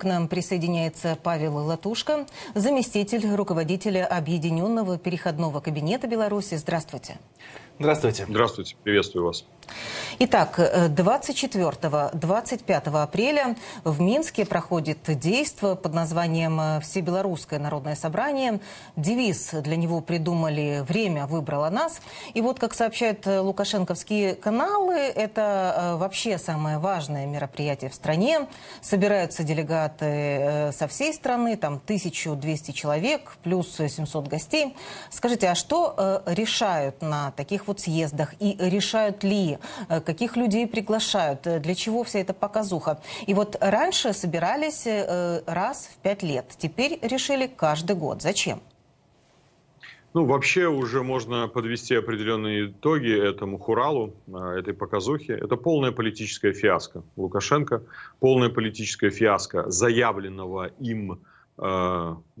К нам присоединяется Павел Латушка, заместитель руководителя Объединенного переходного кабинета Беларуси. Здравствуйте. Здравствуйте. Здравствуйте, приветствую вас. Итак, 24-25 э, апреля в Минске проходит действо под названием э, «Всебелорусское народное собрание». Девиз для него придумали «Время выбрало нас». И вот, как сообщают э, лукашенковские каналы, это вообще самое важное мероприятие в стране. Собираются делегаты со всей страны, там 1200 человек, плюс 700 гостей. Скажите, а что решают на таких вот съездах? И решают ли, э, каких людей приглашают, э, для чего вся эта показуха? И вот раньше собирались э, раз в пять лет, теперь решили каждый год. Зачем? Ну, вообще уже можно подвести определенные итоги этому хуралу, этой показухе. Это полная политическая фиаско Лукашенко, полная политическая фиаско заявленного им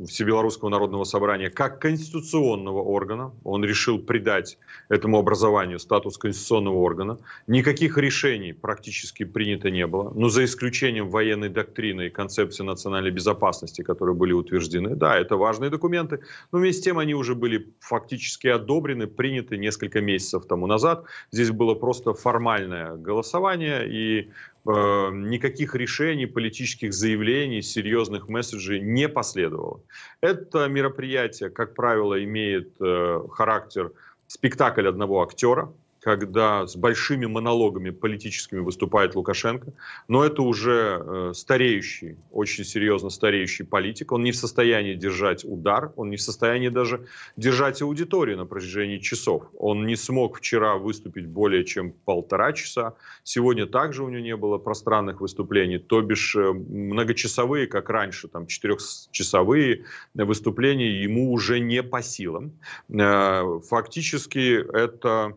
Всебелорусского народного собрания как конституционного органа. Он решил придать этому образованию статус конституционного органа. Никаких решений практически принято не было. Но ну, за исключением военной доктрины и концепции национальной безопасности, которые были утверждены. Да, это важные документы. Но вместе с тем они уже были фактически одобрены, приняты несколько месяцев тому назад. Здесь было просто формальное голосование. И э, никаких решений, политических заявлений, серьезных месседжей не последовало. Это мероприятие, как правило, имеет э, характер спектакль одного актера, когда с большими монологами политическими выступает Лукашенко, но это уже э, стареющий, очень серьезно стареющий политик. Он не в состоянии держать удар, он не в состоянии даже держать аудиторию на протяжении часов. Он не смог вчера выступить более чем полтора часа. Сегодня также у него не было пространных выступлений, то бишь э, многочасовые, как раньше, там четырехчасовые выступления ему уже не по силам. Э, фактически это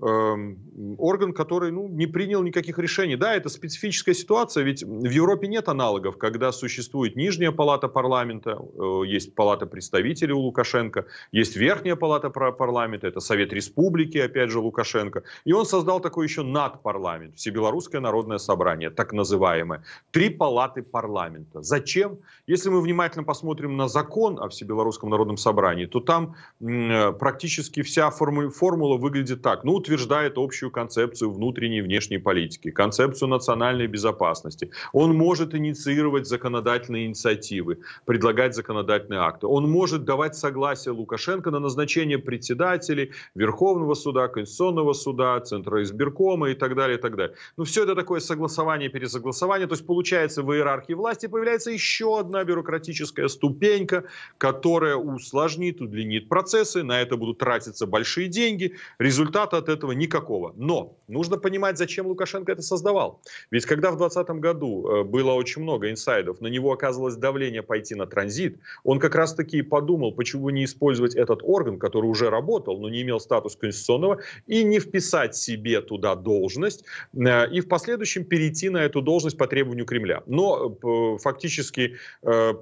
Эм, орган, который ну, не принял никаких решений. Да, это специфическая ситуация, ведь в Европе нет аналогов, когда существует нижняя палата парламента, э, есть палата представителей у Лукашенко, есть верхняя палата парламента, это Совет Республики, опять же, Лукашенко. И он создал такой еще надпарламент, Всебелорусское народное собрание, так называемое. Три палаты парламента. Зачем? Если мы внимательно посмотрим на закон о Всебелорусском народном собрании, то там э, практически вся формула выглядит так. Ну, утверждает общую концепцию внутренней и внешней политики, концепцию национальной безопасности. Он может инициировать законодательные инициативы, предлагать законодательные акты. Он может давать согласие Лукашенко на назначение председателей Верховного суда, Конституционного суда, Центра избиркома и так далее, и так далее. Но ну, все это такое согласование, пересогласование. То есть получается в иерархии власти появляется еще одна бюрократическая ступенька, которая усложнит, удлинит процессы, на это будут тратиться большие деньги. Результат от этого этого никакого. Но нужно понимать, зачем Лукашенко это создавал. Ведь когда в 2020 году э, было очень много инсайдов, на него оказывалось давление пойти на транзит, он как раз-таки подумал, почему не использовать этот орган, который уже работал, но не имел статус конституционного, и не вписать себе туда должность, э, и в последующем перейти на эту должность по требованию Кремля. Но э, фактически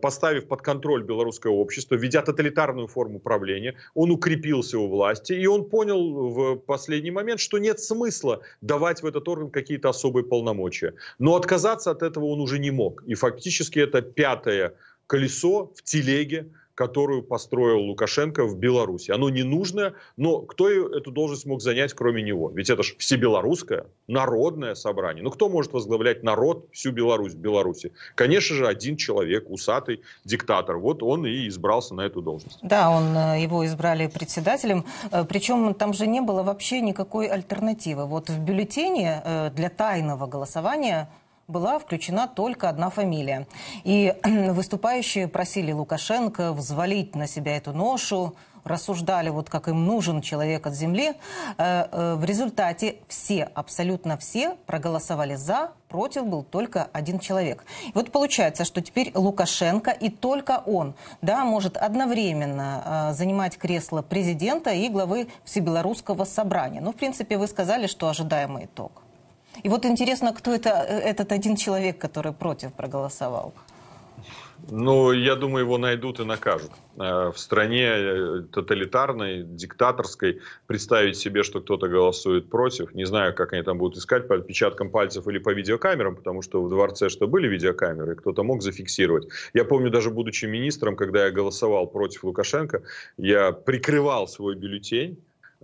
поставив под контроль белорусское общество, ведя тоталитарную форму правления, он укрепился у власти, и он понял в последние сегодня момент, что нет смысла давать в этот орган какие-то особые полномочия. Но отказаться от этого он уже не мог. И фактически это пятое колесо в телеге которую построил Лукашенко в Беларуси. Оно не нужно, но кто эту должность мог занять, кроме него? Ведь это же всебелорусское, народное собрание. Ну кто может возглавлять народ, всю Беларусь в Беларуси? Конечно же, один человек, усатый диктатор. Вот он и избрался на эту должность. Да, он, э, его избрали председателем. Э, причем там же не было вообще никакой альтернативы. Вот в бюллетене э, для тайного голосования была включена только одна фамилия. И выступающие просили Лукашенко взвалить на себя эту ношу, рассуждали, вот как им нужен человек от земли. Э, э, в результате все, абсолютно все проголосовали за, против был только один человек. И вот получается, что теперь Лукашенко и только он да, может одновременно э, занимать кресло президента и главы Всебелорусского собрания. Ну, в принципе, вы сказали, что ожидаемый итог. И вот интересно, кто это, э, этот один человек, который против проголосовал? Ну, я думаю, его найдут и накажут. Э, в стране э, тоталитарной, диктаторской представить себе, что кто-то голосует против, не знаю, как они там будут искать, по отпечаткам пальцев или по видеокамерам, потому что в дворце что были видеокамеры, кто-то мог зафиксировать. Я помню, даже будучи министром, когда я голосовал против Лукашенко, я прикрывал свой бюллетень,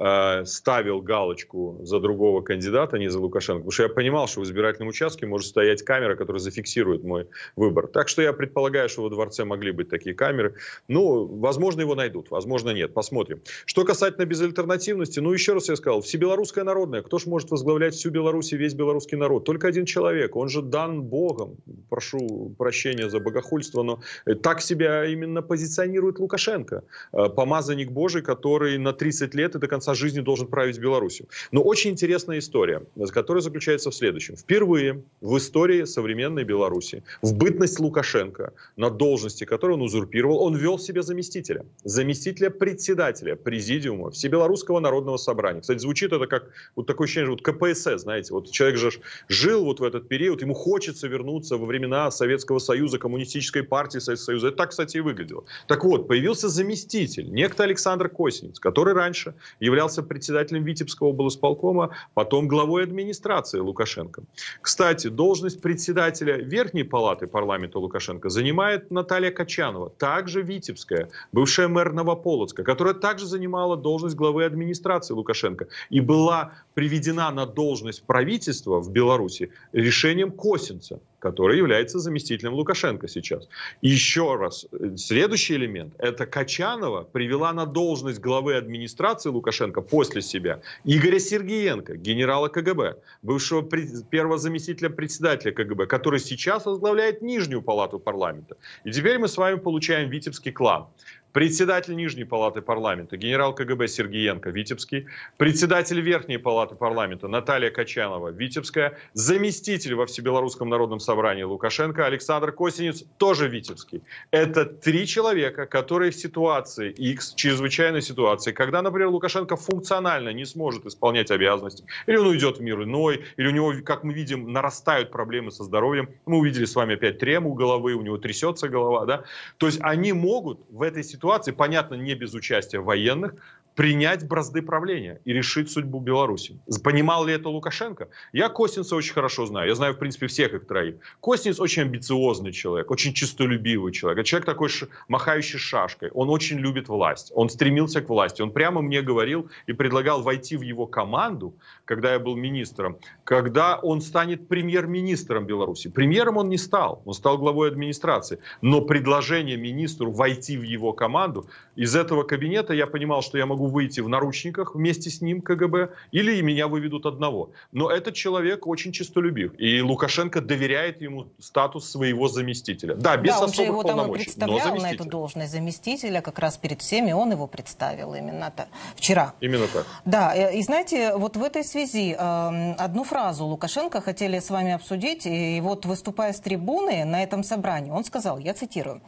Э, ставил галочку за другого кандидата, а не за Лукашенко, потому что я понимал, что в избирательном участке может стоять камера, которая зафиксирует мой выбор. Так что я предполагаю, что во дворце могли быть такие камеры. Ну, возможно, его найдут, возможно, нет. Посмотрим. Что касательно безальтернативности, ну, еще раз я сказал, всебелорусская народное, Кто же может возглавлять всю Беларусь и весь белорусский народ? Только один человек. Он же дан Богом. Прошу прощения за богохульство, но э, так себя именно позиционирует Лукашенко. Э, помазанник Божий, который на 30 лет и до конца конца жизни должен править Беларусью. Но очень интересная история, которая заключается в следующем. Впервые в истории современной Беларуси, в бытность Лукашенко, на должности которую он узурпировал, он вел себе заместителя. Заместителя председателя президиума Всебелорусского народного собрания. Кстати, звучит это как вот такое ощущение, вот КПСС, знаете, вот человек же жил вот в этот период, ему хочется вернуться во времена Советского Союза, коммунистической партии Советского Союза. Это так, кстати, и выглядело. Так вот, появился заместитель, некто Александр Косинец, который раньше являлся являлся председателем Витебского облсполкома, потом главой администрации Лукашенко. Кстати, должность председателя Верхней палаты парламента Лукашенко занимает Наталья Качанова, также Витебская, бывшая мэр Новополоцка, которая также занимала должность главы администрации Лукашенко и была приведена на должность правительства в Беларуси решением Косинца который является заместителем Лукашенко сейчас. еще раз, э, следующий элемент, это Качанова привела на должность главы администрации Лукашенко после себя Игоря Сергеенко, генерала КГБ, бывшего первого заместителя председателя КГБ, который сейчас возглавляет Нижнюю палату парламента. И теперь мы с вами получаем витебский клан председатель Нижней палаты парламента генерал КГБ Сергиенко Витебский, председатель Верхней палаты парламента Наталья Качанова Витебская, заместитель во Всебелорусском народном собрании Лукашенко Александр Косинец тоже Витебский. Это три человека, которые в ситуации X, чрезвычайной ситуации, когда, например, Лукашенко функционально не сможет исполнять обязанности, или он уйдет в мир иной, или у него, как мы видим, нарастают проблемы со здоровьем. Мы увидели с вами опять трему головы, у него трясется голова, да? То есть они могут в этой ситуации ситуации, понятно, не без участия военных, принять бразды правления и решить судьбу Беларуси. Понимал ли это Лукашенко? Я Костинца очень хорошо знаю. Я знаю, в принципе, всех их троих. Костинец очень амбициозный человек, очень честолюбивый человек. человек такой ш... махающий шашкой. Он очень любит власть. Он стремился к власти. Он прямо мне говорил и предлагал войти в его команду, когда я был министром, когда он станет премьер-министром Беларуси. Премьером он не стал. Он стал главой администрации. Но предложение министру войти в его команду, из этого кабинета я понимал, что я могу выйти в наручниках вместе с ним КГБ, или меня выведут одного. Но этот человек очень честолюбив, и Лукашенко доверяет ему статус своего заместителя. Да, без да, он же его там и представлял на эту должность заместителя, как раз перед всеми он его представил именно то вчера. Именно так. Да, э, и, знаете, вот в этой связи эм, одну фразу Лукашенко хотели с вами обсудить, и вот выступая с трибуны на этом собрании, он сказал, я цитирую,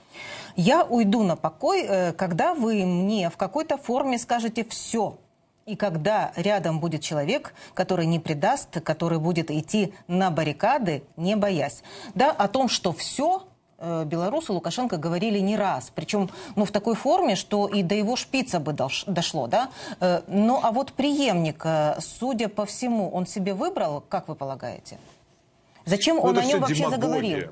я уйду на покой, э, когда вы мне в какой-то форме скажете «все». И когда рядом будет человек, который не предаст, который будет идти на баррикады, не боясь. Да, о том, что все э, белорусы Лукашенко говорили не раз. Причем ну, в такой форме, что и до его шпица бы дошло. Да? Э, ну а вот преемник, судя по всему, он себе выбрал, как вы полагаете? Зачем ну, он о нем вообще демагогия. заговорил?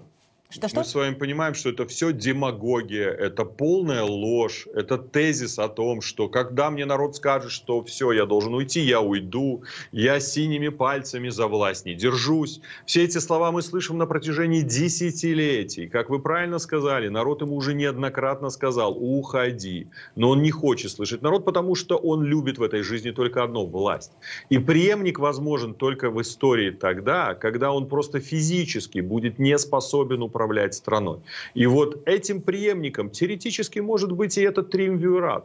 Что, что? Мы с вами понимаем, что это все демагогия, это полная ложь, это тезис о том, что когда мне народ скажет, что все, я должен уйти, я уйду, я синими пальцами за власть не держусь. Все эти слова мы слышим на протяжении десятилетий. Как вы правильно сказали, народ ему уже неоднократно сказал, уходи. Но он не хочет слышать народ, потому что он любит в этой жизни только одно – власть. И преемник возможен только в истории тогда, когда он просто физически будет не способен управлять управлять страной. И вот этим преемником теоретически может быть и этот триумвират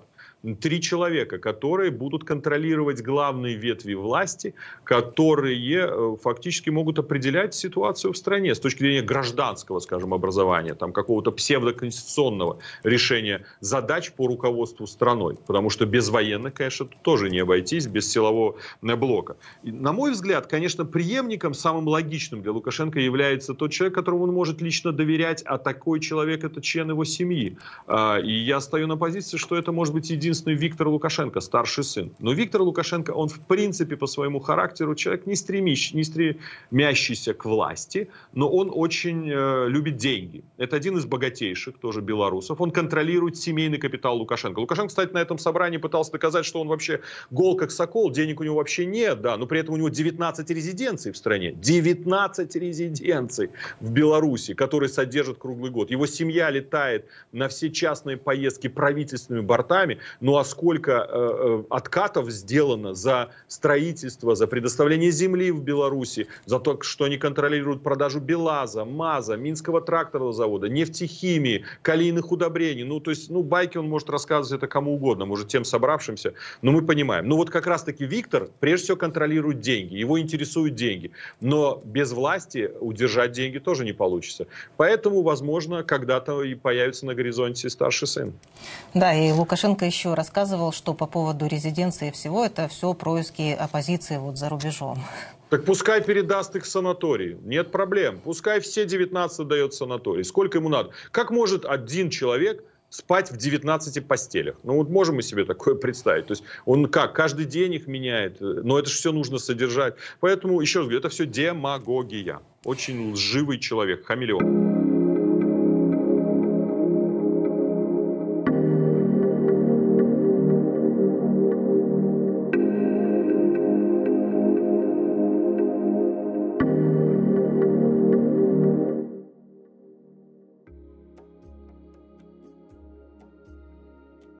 три человека, которые будут контролировать главные ветви власти, которые э, фактически могут определять ситуацию в стране с точки зрения гражданского, скажем, образования, там какого-то псевдоконституционного решения задач по руководству страной. Потому что без военных, конечно, тоже не обойтись, без силового э, блока. И, на мой взгляд, конечно, преемником самым логичным для Лукашенко является тот человек, которому он может лично доверять, а такой человек это член его семьи. А, и я стою на позиции, что это может быть единственный единственный Виктор Лукашенко, старший сын. Но Виктор Лукашенко, он в принципе по своему характеру человек не, стремящ, не стремящийся к власти, но он очень э, любит деньги. Это один из богатейших, тоже белорусов. Он контролирует семейный капитал Лукашенко. Лукашенко, кстати, на этом собрании пытался доказать, что он вообще гол как сокол, денег у него вообще нет, да, но при этом у него 19 резиденций в стране. 19 резиденций в Беларуси, которые содержат круглый год. Его семья летает на все частные поездки правительственными бортами. Ну а сколько э, э, откатов сделано за строительство, за предоставление земли в Беларуси, за то, что они контролируют продажу БелАЗа, МАЗа, Минского тракторного завода, нефтехимии, калийных удобрений. Ну то есть, ну байки он может рассказывать это кому угодно, может тем собравшимся, но мы понимаем. Ну вот как раз-таки Виктор прежде всего контролирует деньги, его интересуют деньги. Но без власти удержать деньги тоже не получится. Поэтому, возможно, когда-то и появится на горизонте старший сын. Да, и Лукашенко еще еще рассказывал, что по поводу резиденции всего, это все происки оппозиции вот за рубежом. Так пускай передаст их в санаторий. Нет проблем. Пускай все 19 дает санаторий. Сколько ему надо? Как может один человек спать в 19 постелях. Ну вот можем мы себе такое представить. То есть он как, каждый день их меняет, но это же все нужно содержать. Поэтому, еще раз говорю, это все демагогия. Очень лживый человек, хамелеон.